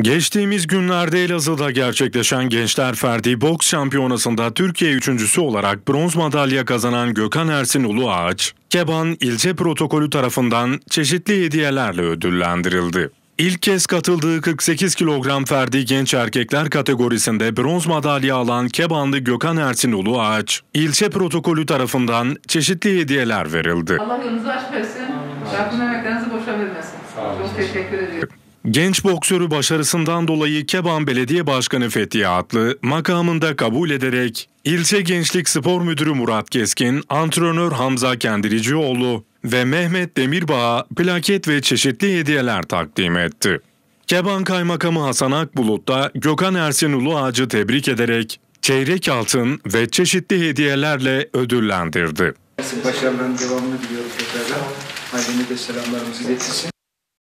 Geçtiğimiz günlerde Elazığ'da gerçekleşen Gençler Ferdi Boks Şampiyonası'nda Türkiye üçüncüsü olarak bronz madalya kazanan Gökhan Ersin Ulu Ağaç, Keban ilçe protokolü tarafından çeşitli hediyelerle ödüllendirildi. İlk kez katıldığı 48 kilogram ferdi genç erkekler kategorisinde bronz madalya alan Kebanlı Gökhan Ersin Ulu Ağaç, ilçe protokolü tarafından çeşitli hediyeler verildi. Allah yolunuzu açmasın, Rabbim emeklerinizi boşa vermesin. Çok teşekkür ediyorum. Genç boksörü başarısından dolayı Keban Belediye Başkanı Fethi Atlı makamında kabul ederek ilçe gençlik spor müdürü Murat Keskin, antrenör Hamza Kendiricioğlu ve Mehmet Demirbağ'a plaket ve çeşitli hediyeler takdim etti. Keban Kaymakamı Hasan Akbulut da Gökhan Ersin Ulu Ağacı tebrik ederek çeyrek altın ve çeşitli hediyelerle ödüllendirdi. Başarıların devamını diliyoruz tekrardan. Ailene de selamlarımızı iletirsin.